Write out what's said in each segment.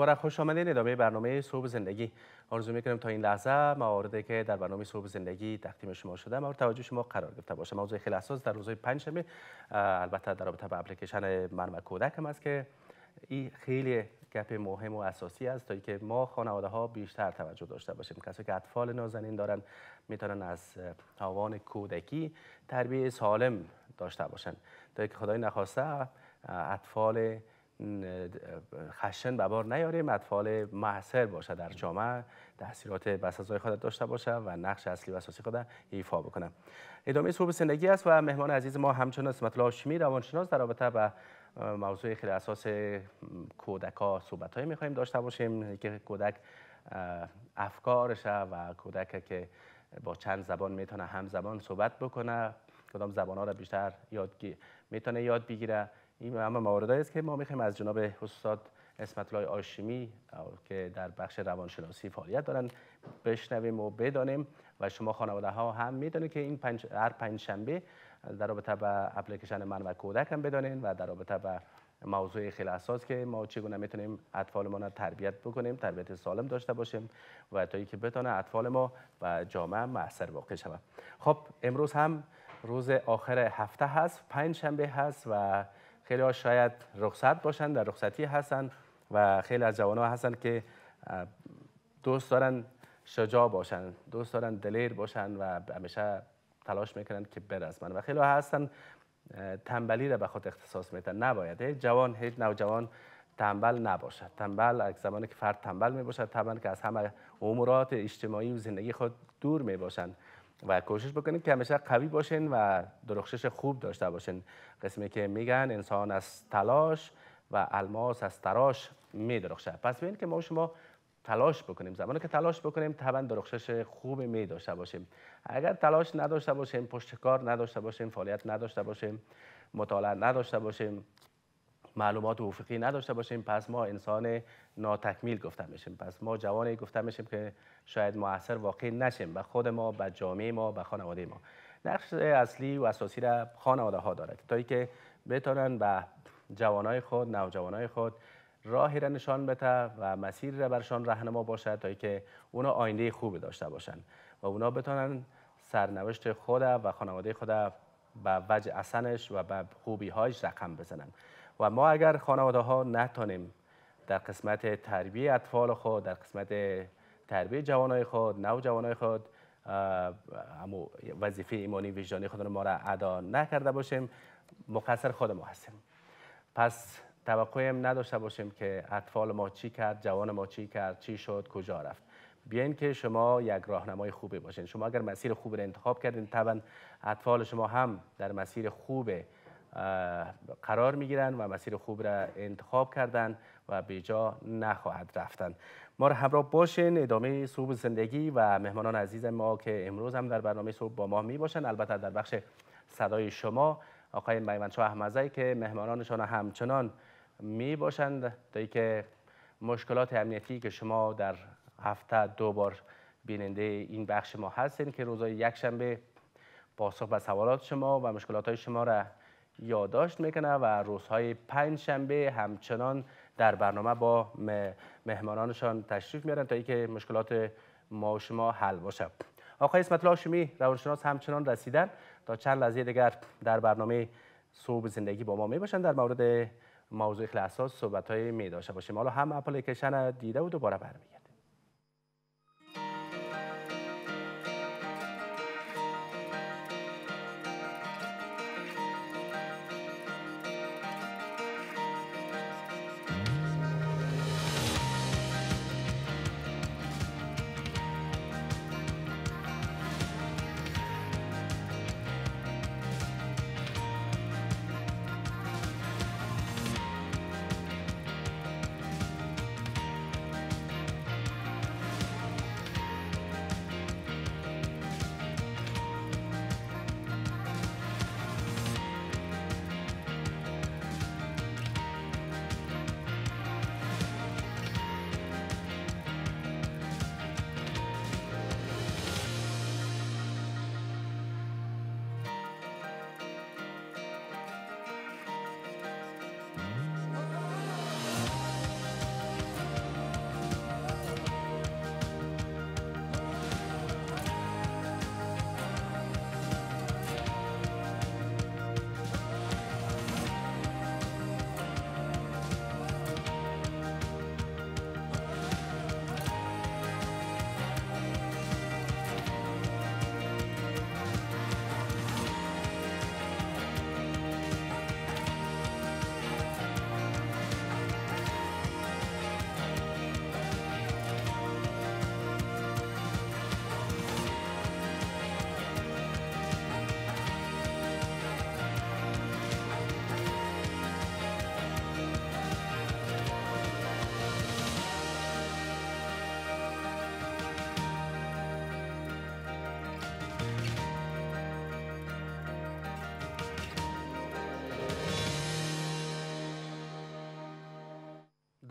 دوباره خوش آمدین ادامه برنامه صبح زندگی آرزو میکنم تا این لحظه مواردی که در برنامه صبح زندگی تقدیم شما شده مورد توجه شما قرار گرفته باشه موضوع خیلی اساس در روزهای پنجشنبه البته در رابطه با اپلیکیشن و کودک هم است که این خیلی گپ مهم و اساسی است تا که ما خانواده ها بیشتر توجه داشته باشیم کسی که اطفال نازنین دارن میتونن از توان کودکی تربیه سالم داشته باشن تا که خدای نخواسته اطفال خشن به بار نیاریم اطفال معصر باشه در جامعه تاثیرات بسازای خود داشته باشه و نقش اصلی و اساسی خود ایفا بکنه ادامه صبح زندگی است و مهمان عزیز ما همچنان اسمت هاشمی روانشناس در رابطه به موضوع خیلی اساس کودک ها صحبت هایی میخواییم داشته باشیم که کودک افکارش و کودک که با چند زبان میتونه هم زبان صحبت بکنه کدام زبان ها را بیشتر یاد میتونه یاد بگیره این همه مواردی است که ما میخوایم از جناب استاد اسمت الله که در بخش روانشناسی فعالیت دارن بشنویم و بدانیم و شما خانواده ها هم میدانید که این پنج، هر پنج شنبه در رابطه به اپلیکیشن من و کودک هم بدانین و در رابطه به موضوع خیلی اساس که ما چگونه میتونیم اطفال ما تربیت بکنیم تربیت سالم داشته باشیم و تا که بتونه اطفال ما و جامعه مؤثر واقع شود خب امروز هم روز آخر هفته هست پنج شنبه هست و خیلی ها شاید رخصت باشن در رخصتی هستن و خیلی از جوان ها هستن که دوست دارن شجاع باشن دوست دارن دلیر باشن و همیشه تلاش میکنن که برسمن و خیلی ها هستن تنبلی را به خود اختصاص میدن نباید جوان هیچ نوجوان تنبل نباشد تنبل از زمانی که فرد تنبل میباشد باشد که از همه امورات اجتماعی و زندگی خود دور می و کوشش بکنیم که همیشه قوی باشین و درخشش خوب داشته باشین قسمی که میگن انسان از تلاش و الماس از تراش می درخشه پس ببینید که ما شما تلاش بکنیم زمانی که تلاش بکنیم طبعا درخشش خوب می داشته باشیم اگر تلاش نداشته باشیم پشتکار نداشته باشیم فعالیت نداشته باشیم مطالعه نداشته باشیم معلومات افقی نداشته باشیم پس ما انسان ناتکمیل گفته میشیم پس ما جوانی گفته میشیم که شاید موثر واقع نشیم به خود ما به جامعه ما به خانواده ما نقش اصلی و اساسی را خانواده ها دارد تا که بتونن به جوانای خود نوجوانای خود راهی را نشان بده و مسیر را برشان رهنما باشد تا که اونا آینده خوبی داشته باشند و اونا بتونن سرنوشت خود و خانواده خود به وجه اصنش و به خوبی هایش رقم بزنن و ما اگر خانواده ها نتونیم در قسمت تربیه اطفال خود در قسمت تربیه جوانای خود های خود امو وظیفه ایمانی وجدانی خود رو ما را ادا نکرده باشیم مقصر خود ما هستیم پس توقعیم نداشته باشیم که اطفال ما چی کرد جوان ما چی کرد چی شد کجا رفت بیاین که شما یک راهنمای خوبی باشین شما اگر مسیر خوب را انتخاب کردین طبعا اطفال شما هم در مسیر خوبه. قرار گیرند و مسیر خوب را انتخاب کردن و به جا نخواهد رفتن ما را همراه باشین ادامه صبح زندگی و مهمانان عزیز ما که امروز هم در برنامه صبح با ما می باشند البته در بخش صدای شما آقای میمنشاه احمدزی که مهمانانشان همچنان می باشند تا که مشکلات امنیتی که شما در هفته دو بار بیننده این بخش ما هستین که روزهای یکشنبه پاسخ به سوالات شما و مشکلات های شما را یادداشت میکنه و روزهای پنج شنبه همچنان در برنامه با مهمانانشان تشریف میارن تا اینکه مشکلات ما و شما حل باشه آقای اسمت لاشمی روانشناس همچنان رسیدن تا چند لحظه دیگر در برنامه صوب زندگی با ما میباشن در مورد موضوع خلاصات صحبت های می داشته باشیم حالا هم اپلیکشن دیده و دوباره برمی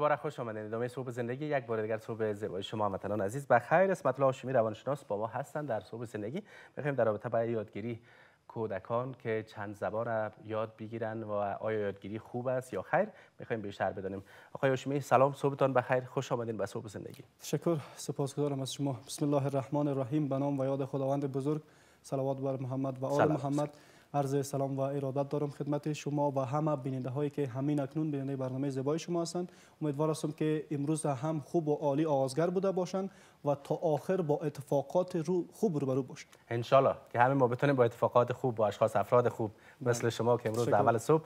بار خوش آمدید ادامه صبح زندگی یک بار دیگر صبح زیبای شما هموطنان عزیز بخیر اسمت الله شمی روانشناس با ما هستن در صبح زندگی میخوایم در رابطه با یادگیری کودکان که چند زبان یاد بگیرن و آیا یادگیری خوب است یا خیر میخوایم بیشتر بدانیم آقای هاشمی سلام صبحتان بخیر خوش آمدین به صبح زندگی تشکر سپاسگزارم از شما بسم الله الرحمن الرحیم به نام و یاد خداوند بزرگ صلوات بر محمد و آل محمد عرض سلام و ارادت دارم خدمت شما و همه بیننده هایی که همین اکنون بیننده برنامه زبای شما هستند امیدوار هستم که امروز هم خوب و عالی آغازگر بوده باشند و تا آخر با اتفاقات رو خوب روبرو باشند انشالله که همه ما بتونیم با اتفاقات خوب با اشخاص افراد خوب مثل بله. شما که امروز اول صبح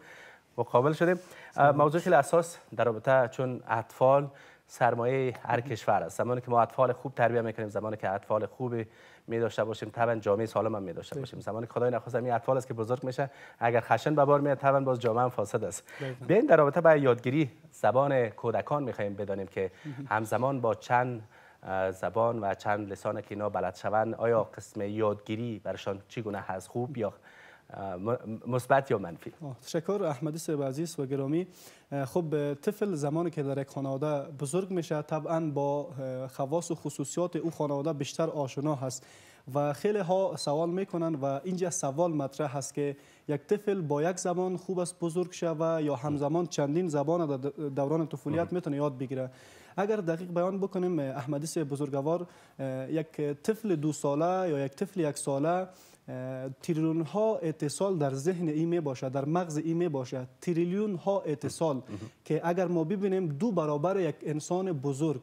مقابل شدیم موضوع خیلی اساس در رابطه چون اطفال سرمایه هر کشور است زمانی که ما اطفال خوب تربیت میکنیم زمانی که اطفال خوبی می داشته باشیم طبعا جامعه سالم هم می داشته باشیم زمانی خدای نخواست این اطفال است که بزرگ میشه اگر خشن به بار میاد طبعا باز جامعه هم فاسد است بین در رابطه با یادگیری زبان کودکان می‌خوایم بدانیم که همزمان با چند زبان و چند لسان که اینا بلد شوند آیا قسم یادگیری برشان گونه هست خوب یا مثبت یا منفی تشکر احمدی صاحب عزیز و گرامی خب طفل زمانی که در یک خانواده بزرگ میشه طبعا با خواص و خصوصیات او خانواده بیشتر آشنا هست و خیلی ها سوال میکنن و اینجا سوال مطرح هست که یک طفل با یک زبان خوب است بزرگ شوه یا همزمان چندین زبان در دوران طفولیت میتونه یاد بگیره اگر دقیق بیان بکنیم احمدی بزرگوار یک طفل دو ساله یا یک طفل یک ساله تریلیون ها اتصال در ذهن ایمه باشد در مغز ایمه باشد تریلیون ها اتصال که اگر ما ببینیم دو برابر یک انسان بزرگ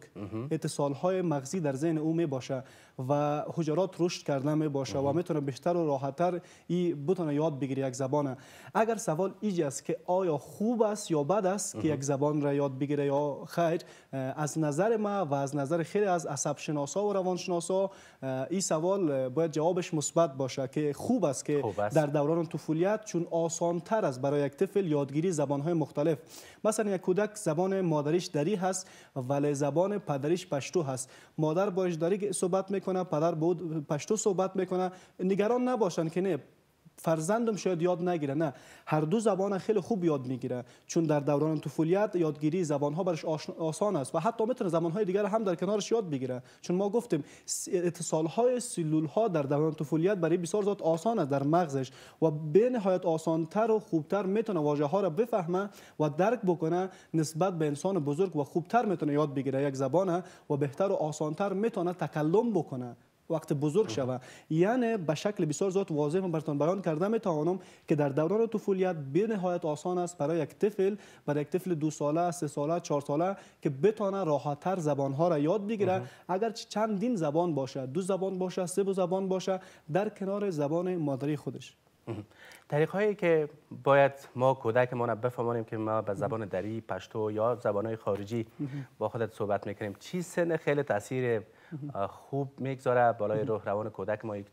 های مغزی در ذهن او می باشه و حجرات رشد کرده می باشه و میتونه بیشتر و راحتتر ای بتونه یاد بگیری یک زبان اگر سوال ایج است که آیا خوب است یا بد است که یک زبان را یاد بگیره یا خیر از نظر ما و از نظر خیلی از عصب شناسا و شناسا این سوال باید جوابش مثبت باشه که خوب است که در دوران طفولیت چون آسان تر است برای یک طفل یادگیری زبان های مختلف مثلا یک کودک زبان مادریش دری هست ولی زبان پدریش پشتو هست مادر باش دری صحبت میکنه پدر بود پشتو صحبت میکنه نگران نباشن که نه فرزندم شاید یاد نگیره نه هر دو زبان خیلی خوب یاد میگیره چون در دوران طفولیت یادگیری زبان ها برش آسان است و حتی میتونه زبان های دیگر هم در کنارش یاد بگیره چون ما گفتیم اتصال های سلول ها در دوران طفولیت برای بسیار ذات آسان است در مغزش و به نهایت آسانتر و خوبتر میتونه واژه ها را بفهمه و درک بکنه نسبت به انسان بزرگ و خوبتر میتونه یاد بگیره یک زبانه و بهتر و تر میتونه تکلم بکنه وقت بزرگ شوه یعنی به شکل بسیار زیاد واضح من براتون بیان کرده توانم که در دوران طفولیت به نهایت آسان است برای یک طفل برای یک طفل دو ساله سه ساله چهار ساله که بتونه راحتتر زبان ها را یاد بگیره اگر چند دین زبان باشه دو زبان باشه سه زبان باشه در کنار زبان مادری خودش طریق هایی که باید ما کودک ما بفهمانیم که ما به زبان دری، پشتو یا زبان های خارجی با خودت صحبت میکنیم چی سن خیلی تاثیر خوب میگذاره بالای روح روان کودک ما یک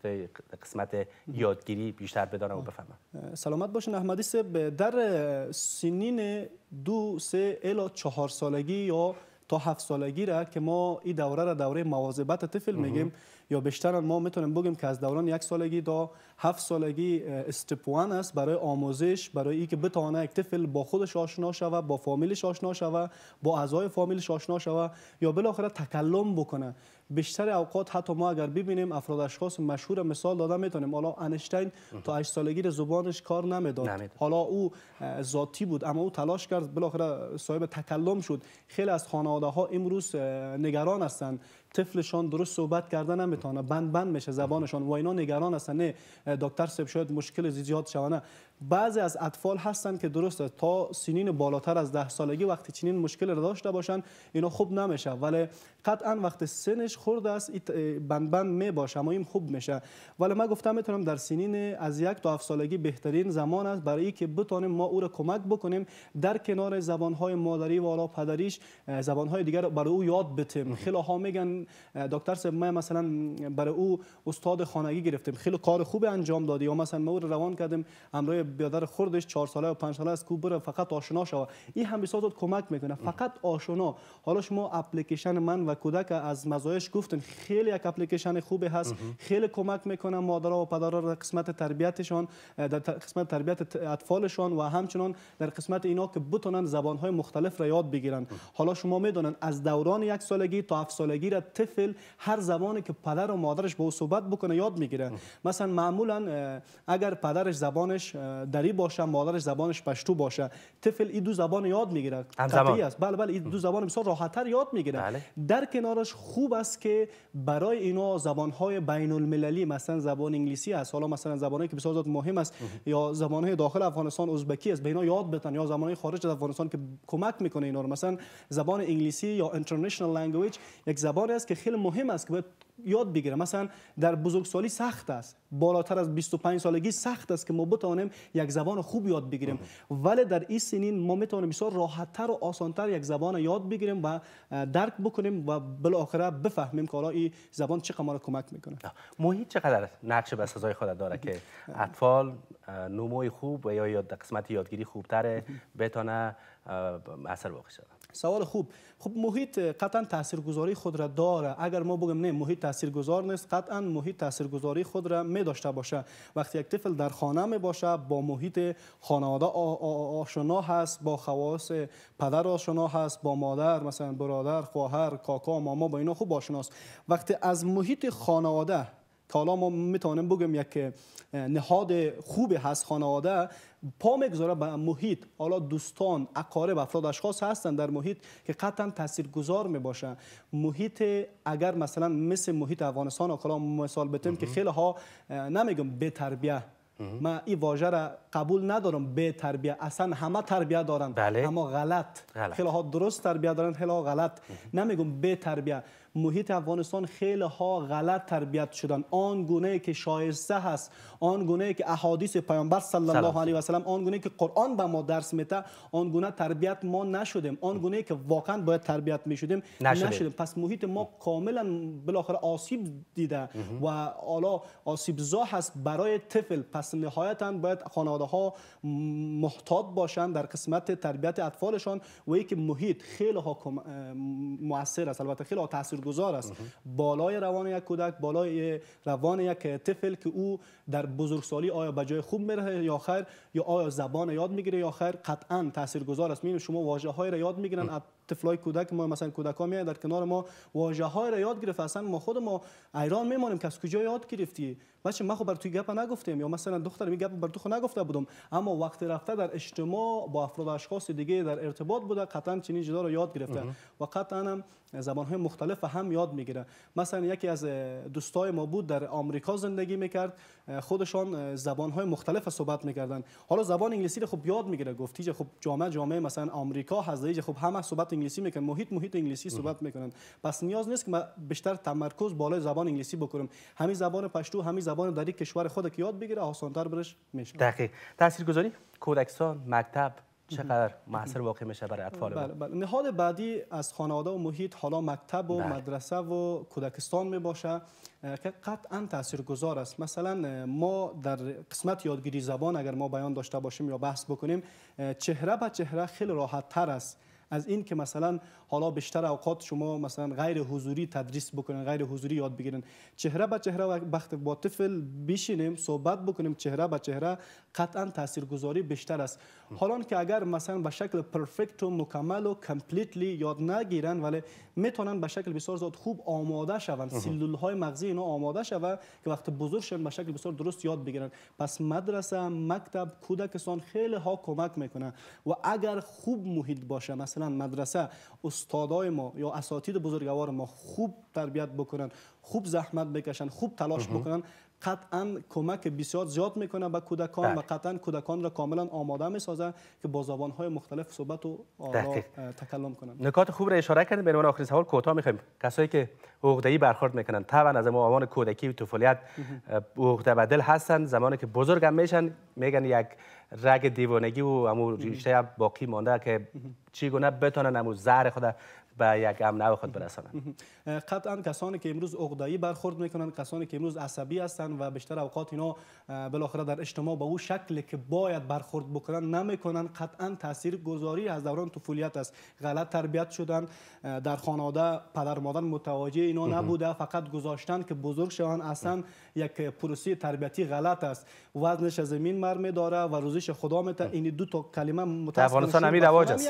قسمت یادگیری بیشتر بدانم و بفهمم سلامت باشین احمدی سب در سنین دو سه الا چهار سالگی یا تا هفت سالگی را که ما این دوره را دوره مواظبت طفل میگیم یا بیشتر ما میتونیم بگیم که از دوران یک سالگی تا هفت سالگی استپوان است برای آموزش برای که بتانه یک طفل با خودش آشنا شود با فامیلش آشنا شود با اعضای فامیلش آشنا شود یا بالاخره تکلم بکنه بیشتر اوقات حتی ما اگر ببینیم افراد اشخاص مشهور مثال داده میتونیم حالا انشتین تا 8 سالگی زبانش کار نمیداد حالا او ذاتی بود اما او تلاش کرد بالاخره صاحب تکلم شد خیلی از خانواده ها امروز نگران هستند طفلشان درست صحبت کرده نمیتونه بند بند میشه زبانشان و اینا نگران هستن نه دکتر سب شاید مشکل زیاد شونه بعضی از اطفال هستن که درسته تا سنین بالاتر از ده سالگی وقتی چنین مشکل را داشته باشن اینا خوب نمیشه ولی قطعا وقتی سنش خورد است بند بند می باشه اما این خوب میشه ولی ما گفتم میتونم در سنین از یک تا هفت سالگی بهترین زمان است برای که بتونیم ما او را کمک بکنیم در کنار زبان های مادری و الا پدریش زبان زبانهای دیگر برای او یاد بتیم خیلی ها میگن دکتر ما مثلا برای او استاد خانگی گرفتیم خیلی کار خوب انجام دادی یا مثلا ما او روان کردیم امروی بیادر خوردش چهار ساله و پنج ساله از کو فقط آشنا شوه این هم بسیار کمک میکنه فقط آشنا حالا شما اپلیکیشن من و کودک از مزایش گفتن خیلی یک اپلیکیشن خوبه هست خیلی کمک میکنه مادرها و پدرها در قسمت تربیتشان در قسمت تربیت اطفالشان و همچنان در قسمت اینا که بتونن زبانهای مختلف را یاد بگیرن حالا شما میدونن از دوران یک سالگی تا هفت سالگی را طفل هر زبانی که پدر و مادرش با او صحبت بکنه یاد میگیره مثلا معمولا اگر پدرش زبانش دری باشه مادرش زبانش پشتو باشه طفل این دو زبان یاد میگیره طبیعی است بله بله این دو زبان بسیار تر یاد میگیره بله. در کنارش خوب است که برای اینا زبان های بین المللی مثلا زبان انگلیسی است حالا مثلا زبانی که بسیار مهم است یا زبان های داخل افغانستان ازبکی است به اینا یاد بدن یا زبان های خارج از افغانستان که کمک میکنه اینا رو مثلا زبان انگلیسی یا اینترنشنال لنگویج یک زبانی است که خیلی مهم است که یاد بگیره مثلا در بزرگسالی سخت است بالاتر از 25 سالگی سخت است که ما بتوانیم یک زبان خوب یاد بگیریم ولی در این سنین ما میتوانیم بسیار راحتتر و آسانتر یک زبان یاد بگیریم و درک بکنیم و بالاخره بفهمیم که حالا این زبان چه ما کمک میکنه محیط چقدر نقش به سزای خود داره که اطفال نموی خوب و یا قسمت یادگیری خوبتره بتانه اثر واقع شده سوال خوب خب محیط قطعا تاثیرگذاری خود را داره اگر ما بگیم نه محیط تاثیرگذار نیست قطعا محیط تاثیرگذاری خود را می داشته باشه وقتی یک طفل در خانه می باشه با محیط خانواده آشنا هست با خواص پدر آشنا هست با مادر مثلا برادر خواهر کاکا ماما با اینا خوب آشناست وقتی از محیط خانواده که حالا ما میتونیم بگم یک نهاد خوب هست خانواده پا میگذاره به محیط حالا دوستان اقارب افراد اشخاص هستن در محیط که قطعا تاثیرگذار می باشن محیط اگر مثلا مثل محیط افغانستان حالا مثال بتیم که خیلی ها نمیگم به تربیه من این واژه را قبول ندارم به تربیه اصلا همه تربیه دارن بله. اما غلط, غلط. خیلی ها درست تربیه دارن خیلی ها غلط نمیگم به تربیه محیط افغانستان خیلی ها غلط تربیت شدن آن گونه که شایسته هست آن گونه که احادیث پیامبر صلی الله علیه و سلم آن گونه که قرآن به ما درس میده آن گونه تربیت ما نشدیم آن گونه که واقعا باید تربیت میشدیم نشدیم. پس محیط ما کاملا بالاخره آسیب دیده و حالا آسیب زا هست برای طفل پس نهایتا باید خانواده ها محتاط باشند در قسمت تربیت اطفالشان و یک محیط خیلی ها موثر است البته خیلی ها تاثیر گذار است بالای روان یک کودک بالای روان یک طفل که او در بزرگسالی آیا به جای خوب میره یا خیر یا آیا زبان یاد میگیره یا خیر قطعا تاثیرگذار است میبینید شما واژه های را یاد میگیرن از طفلای کودک ما مثلا کودک ها میاد در کنار ما واژه های را یاد گرفت اصلا ما خود ما ایران میمانیم که از کجا یاد گرفتی باشه ما خو خب بر تو گپ نگفتیم یا مثلا دختر میگه بر تو خب نگفته بودم اما وقتی رفته در اجتماع با افراد اشخاص دیگه در ارتباط بوده قطعا چنین جدا رو یاد گرفته و قطعا هم زبان های مختلف هم یاد میگیره مثلا یکی از دوستای ما بود در آمریکا زندگی میکرد خودشان زبان های مختلف صحبت میکردن حالا زبان انگلیسی رو خوب یاد میگیره گفتی خب جامعه جامعه مثلا آمریکا هست خب همه صحبت انگلیسی میکنن محیط محیط انگلیسی صحبت میکنن پس نیاز نیست که من بیشتر تمرکز بالای زبان انگلیسی بکنم همین زبان پشتو همین زبان در یک کشور خود که یاد بگیره آسانتر برش میشه دقیق تاثیرگذاری کودکستان مکتب چقدر محصر واقع میشه برای اطفال بله بله. نهاد بعدی از خانواده و محیط حالا مکتب و بله. مدرسه و کودکستان می که قطعا تاثیرگذار است مثلا ما در قسمت یادگیری زبان اگر ما بیان داشته باشیم یا بحث بکنیم چهره به چهره خیلی راحت تر است از این که مثلا حالا بیشتر اوقات شما مثلا غیر حضوری تدریس بکنین غیر حضوری یاد بگیرین چهره به چهره و با طفل بشینیم صحبت بکنیم چهره به چهره قطعا تاثیرگذاری بیشتر است حالا که اگر مثلا به شکل پرفکت و مکمل و کامپلیتلی یاد نگیرن ولی میتونن به شکل بسیار زیاد خوب آماده شوند سلول های مغزی اینا آماده شوند که وقت بزرگ شن به شکل بسیار درست یاد بگیرن پس مدرسه مکتب کودکستان خیلی ها کمک میکنن و اگر خوب محیط باشه مثلا مثلا مدرسه استادای ما یا اساتید بزرگوار ما خوب تربیت بکنن خوب زحمت بکشن خوب تلاش بکنن قطعا کمک بسیار زیاد میکنه به کودکان و بله. قطعا کودکان را کاملا آماده میسازه که با های مختلف صحبت و تکلم کنند نکات خوب را اشاره کردیم به عنوان آخرین سوال کوتاه میخوایم کسایی که ای برخورد میکنن طبعا از عنوان کودکی و طفولیت عقده بدل هستن زمانی که بزرگ میشن میگن یک رگ دیوانگی و امو ریشه باقی مانده که چی گونه بتونن امو زهر خود به یک امن خود برسانند قطعا کسانی که امروز عقدایی برخورد میکنند کسانی که امروز عصبی هستند و بیشتر اوقات اینا بالاخره در اجتماع به او شکلی که باید برخورد بکنن نمیکنن قطعا تاثیر گذاری از دوران طفولیت است غلط تربیت شدن در خانواده پدر مادر متوجه اینا نبوده فقط گذاشتن که بزرگ شوند اصلا یک پروسی تربیتی غلط است وزنش از زمین مر داره و روزش خدا میته این دو تا کلمه متاسفانه همین رواج است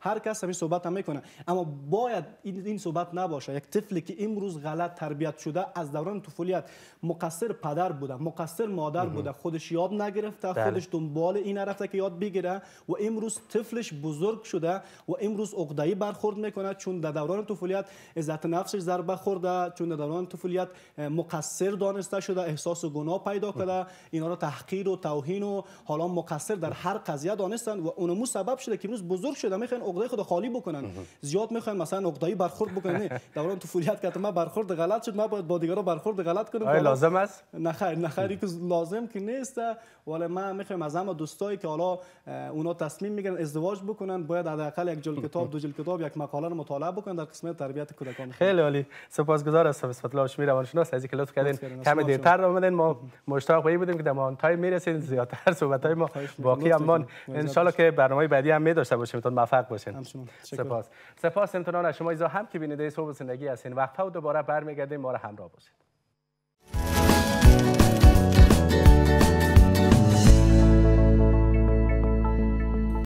هر کس همین صحبت هم میکنه اما اما باید این, صحبت نباشه یک طفلی که امروز غلط تربیت شده از دوران طفولیت مقصر پدر بوده مقصر مادر بوده خودش یاد نگرفته بله. خودش دنبال این رفته که یاد بگیره و امروز طفلش بزرگ شده و امروز عقده‌ای برخورد میکنه چون در دوران طفولیت عزت نفسش ضربه خورده چون در دوران طفولیت مقصر دانسته شده احساس و گناه پیدا کرده اینا رو تحقیر و توهین و حالا مقصر در هر قضیه دانستن و اونمو سبب شده که امروز بزرگ شده میخوان عقده خود خالی بکنن زیاد انتخابات میخوایم مثلا نقطه‌ای برخورد بکنیم دوران طفولیت که ما برخورد غلط شد ما باید با دیگران برخورد غلط کنیم آیا لازم است نه خیر که لازم که نیست ولی ما میخوایم از همه دوستایی که حالا اونا تصمیم میگیرن ازدواج بکنن باید حداقل یک جلد کتاب دو جلد کتاب یک مقاله رو مطالعه بکنن در قسمت تربیت کودکان خیلی عالی سپاسگزار هستم صفت الله شمی روانشناس از اینکه لطف کردین کم دیرتر اومدین ما مشتاق بودیم که در ما تایم میرسید زیادتر صحبت های ما باقی هم ان که برنامه بعدی هم می داشته باشیم تا موفق باشین سپاس سپاس امتنان از شما ایزا هم که بیننده صحب زندگی هستین وقفه و دوباره برمیگردیم ما را همراه باشید